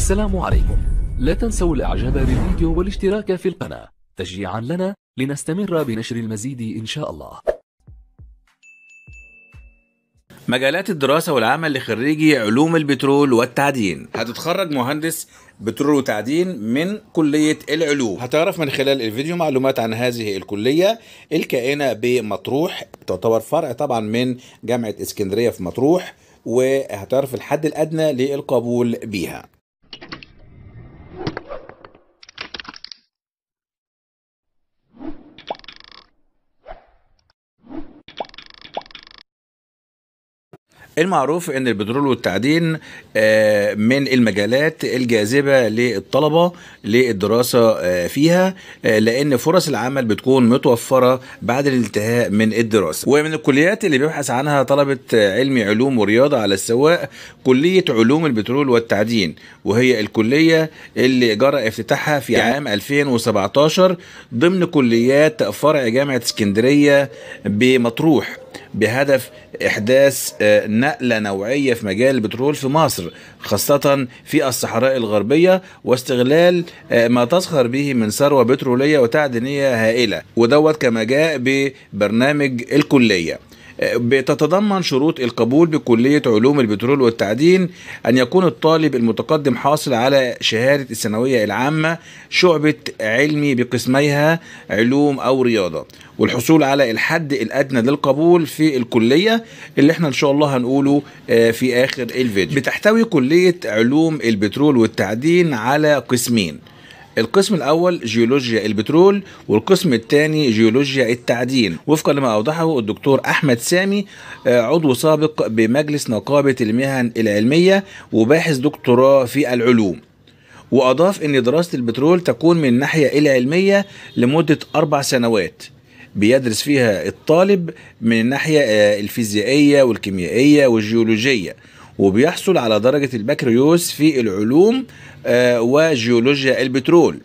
السلام عليكم لا تنسوا الاعجاب بالفيديو والاشتراك في القناة تشجيعا لنا لنستمر بنشر المزيد إن شاء الله مجالات الدراسة والعمل لخريجي علوم البترول والتعدين هتتخرج مهندس بترول وتعدين من كلية العلوم هتعرف من خلال الفيديو معلومات عن هذه الكلية الكائنة بمطروح تعتبر فرع طبعا من جامعة اسكندرية في مطروح وهتعرف الحد الأدنى للقبول بيها المعروف ان البترول والتعدين آه، من المجالات الجاذبه للطلبه للدراسه آه، فيها آه، لان فرص العمل بتكون متوفره بعد الانتهاء من الدراسه ومن الكليات اللي بيبحث عنها طلبه علم علوم ورياضه على السواق كليه علوم البترول والتعدين وهي الكليه اللي جرى افتتاحها في يعني عام 2017 ضمن كليات فرع جامعه اسكندريه بمطروح بهدف إحداث آه، نقلة نوعية في مجال البترول في مصر خاصة في الصحراء الغربية واستغلال آه، ما تسخر به من ثروة بترولية وتعدينية هائلة ودوت كما جاء ببرنامج الكلية بتتضمن شروط القبول بكلية علوم البترول والتعدين أن يكون الطالب المتقدم حاصل على شهادة الثانوية العامة شعبة علمي بقسميها علوم أو رياضة والحصول على الحد الأدنى للقبول في الكلية اللي احنا إن شاء الله هنقوله آه، في آخر الفيديو بتحتوي كلية علوم البترول والتعدين على قسمين القسم الاول جيولوجيا البترول والقسم الثاني جيولوجيا التعدين وفقا لما اوضحه الدكتور احمد سامي آه، عضو سابق بمجلس نقابه المهن العلميه وباحث دكتوراه في العلوم واضاف ان دراسه البترول تكون من الناحيه العلميه لمده اربع سنوات بيدرس فيها الطالب من الناحيه آه، الفيزيائيه والكيميائيه والجيولوجيه وبيحصل على درجة البكالوريوس في العلوم آه، وجيولوجيا البترول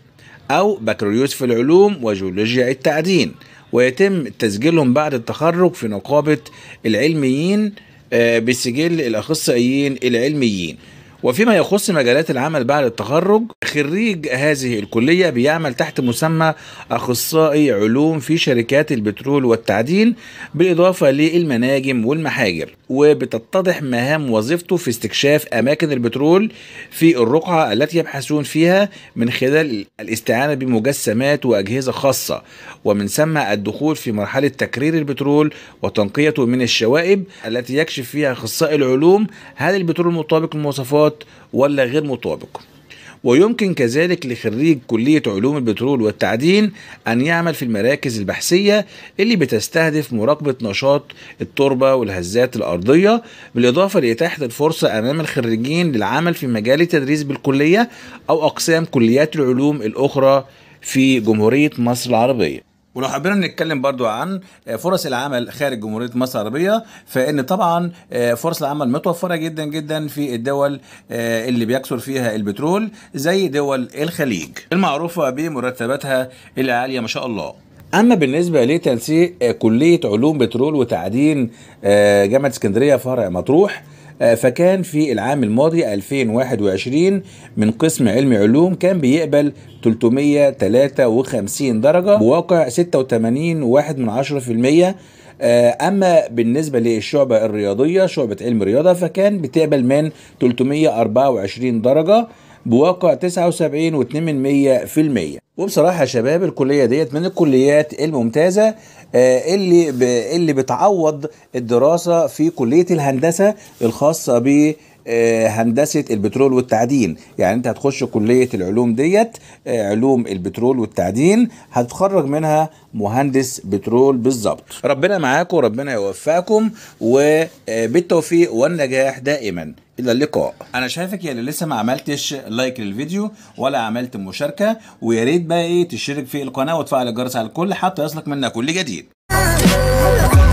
أو بكالوريوس في العلوم وجيولوجيا التعدين ويتم تسجيلهم بعد التخرج في نقابة العلميين آه، بسجل الأخصائيين العلميين وفيما يخص مجالات العمل بعد التخرج خريج هذه الكلية بيعمل تحت مسمى أخصائي علوم في شركات البترول والتعدين بالإضافة للمناجم والمحاجر وبتتضح مهام وظيفته في استكشاف أماكن البترول في الرقعة التي يبحثون فيها من خلال الاستعانة بمجسمات وأجهزة خاصة ومن ثم الدخول في مرحلة تكرير البترول وتنقيته من الشوائب التي يكشف فيها أخصائي العلوم هل البترول مطابق للمواصفات مطابق ولا غير مطابق ويمكن كذلك لخريج كلية علوم البترول والتعدين أن يعمل في المراكز البحثية اللي بتستهدف مراقبة نشاط التربة والهزات الأرضية بالإضافة لإتاحة الفرصة أمام الخريجين للعمل في مجال التدريس بالكلية أو أقسام كليات العلوم الأخرى في جمهورية مصر العربية ولو حبينا نتكلم برضو عن آه، فرص العمل خارج جمهورية مصر العربية فإن طبعا آه، فرص العمل متوفرة جدا جدا في الدول آه، اللي بيكثر فيها البترول زي دول الخليج المعروفة بمرتباتها العالية ما شاء الله اما بالنسبه لتنسيق كليه علوم بترول وتعدين جامعه اسكندريه فرع مطروح آه، فكان في العام الماضي 2021 من قسم علم علوم كان بيقبل 353 درجة بواقع من عشرة في المية آه، اما بالنسبه للشعبه الرياضيه شعبه علم الرياضه فكان بتقبل من 324 درجه بواقع 79.2% وبصراحه يا شباب الكليه ديت من الكليات الممتازه آه، اللي اللي بتعوض الدراسه في كليه الهندسه الخاصه ب آه، هندسه البترول والتعدين يعني انت هتخش كليه العلوم ديت آه، علوم البترول والتعدين هتتخرج منها مهندس بترول بالظبط ربنا معاكم ربنا يوفقكم وبالتوفيق آه، والنجاح دائما الى اللقاء انا شايفك يا اللي لسه ما عملتش لايك للفيديو ولا عملت مشاركه ويا ريت بقى ايه تشترك في القناه وتفعل الجرس على الكل حتى يصلك منا كل جديد